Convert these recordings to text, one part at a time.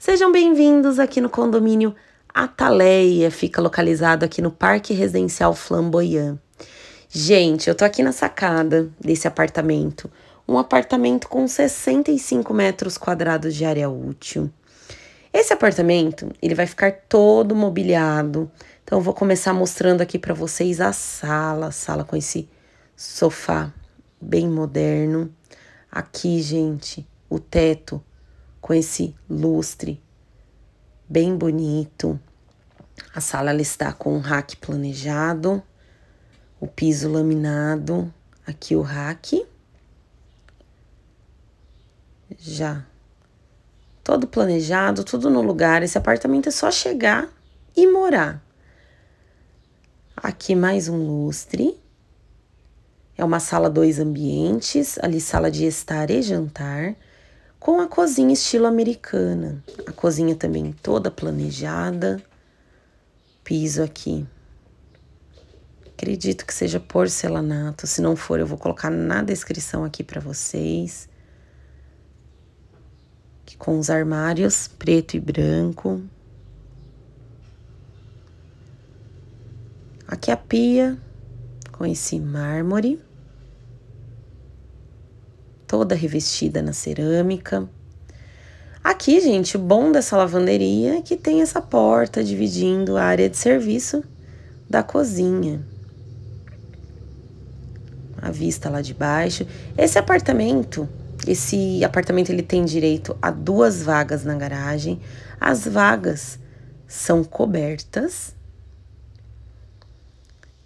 Sejam bem-vindos aqui no condomínio Ataleia, fica localizado aqui no Parque Residencial Flamboyant. Gente, eu tô aqui na sacada desse apartamento. Um apartamento com 65 metros quadrados de área útil. Esse apartamento, ele vai ficar todo mobiliado. Então, eu vou começar mostrando aqui para vocês a sala. A sala com esse sofá bem moderno. Aqui, gente, o teto com esse lustre bem bonito. A sala está com um rack planejado, o piso laminado, aqui o rack. Já todo planejado, tudo no lugar. Esse apartamento é só chegar e morar. Aqui mais um lustre. É uma sala dois ambientes, ali sala de estar e jantar com a cozinha estilo americana. A cozinha também toda planejada. Piso aqui. Acredito que seja porcelanato. Se não for, eu vou colocar na descrição aqui para vocês. com os armários preto e branco. Aqui a pia com esse mármore toda revestida na cerâmica. Aqui, gente, o bom dessa lavanderia é que tem essa porta dividindo a área de serviço da cozinha. A vista lá de baixo. Esse apartamento, esse apartamento ele tem direito a duas vagas na garagem. As vagas são cobertas.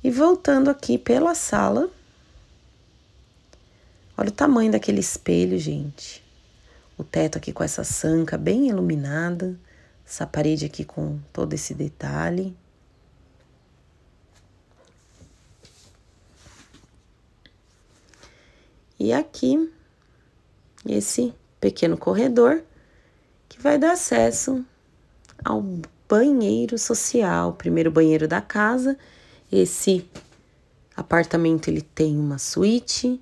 E voltando aqui pela sala, Olha o tamanho daquele espelho, gente. O teto aqui com essa sanca bem iluminada. Essa parede aqui com todo esse detalhe. E aqui, esse pequeno corredor que vai dar acesso ao banheiro social, primeiro banheiro da casa. Esse apartamento ele tem uma suíte,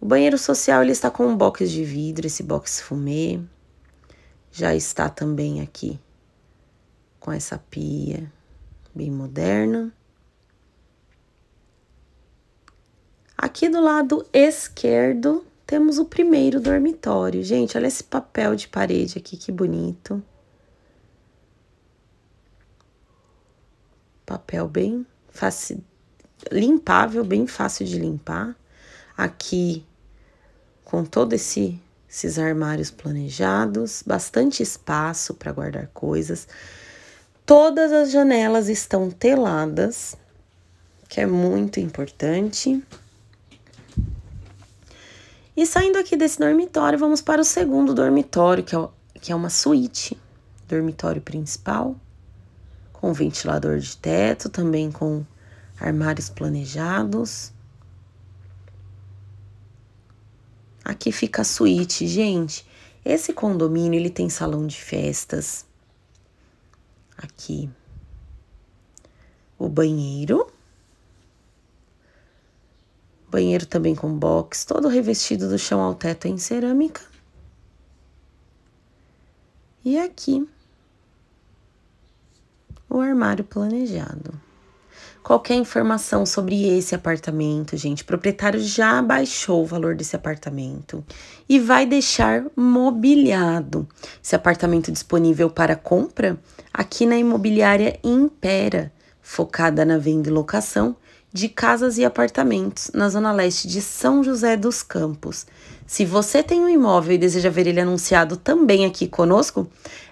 o banheiro social ele está com um box de vidro, esse box fumê. Já está também aqui com essa pia bem moderna. Aqui do lado esquerdo temos o primeiro dormitório. Gente, olha esse papel de parede aqui, que bonito. Papel bem fácil, limpável, bem fácil de limpar aqui com todos esse esses armários planejados, bastante espaço para guardar coisas. Todas as janelas estão teladas, que é muito importante. E saindo aqui desse dormitório, vamos para o segundo dormitório, que é, que é uma suíte, dormitório principal, com ventilador de teto, também com armários planejados. Aqui fica a suíte, gente. Esse condomínio ele tem salão de festas. Aqui o banheiro. Banheiro também com box, todo revestido do chão ao teto em cerâmica. E aqui o armário planejado qualquer informação sobre esse apartamento, gente. O proprietário já baixou o valor desse apartamento e vai deixar mobiliado. Esse apartamento disponível para compra, aqui na imobiliária Impera, focada na venda e locação de casas e apartamentos na zona leste de São José dos Campos. Se você tem um imóvel e deseja ver ele anunciado também aqui conosco,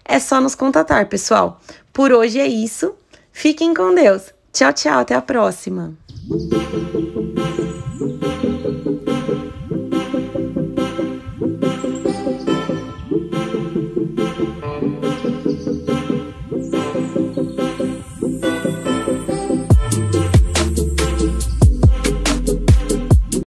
é só nos contatar, pessoal. Por hoje é isso. Fiquem com Deus! Tchau, tchau, até a próxima.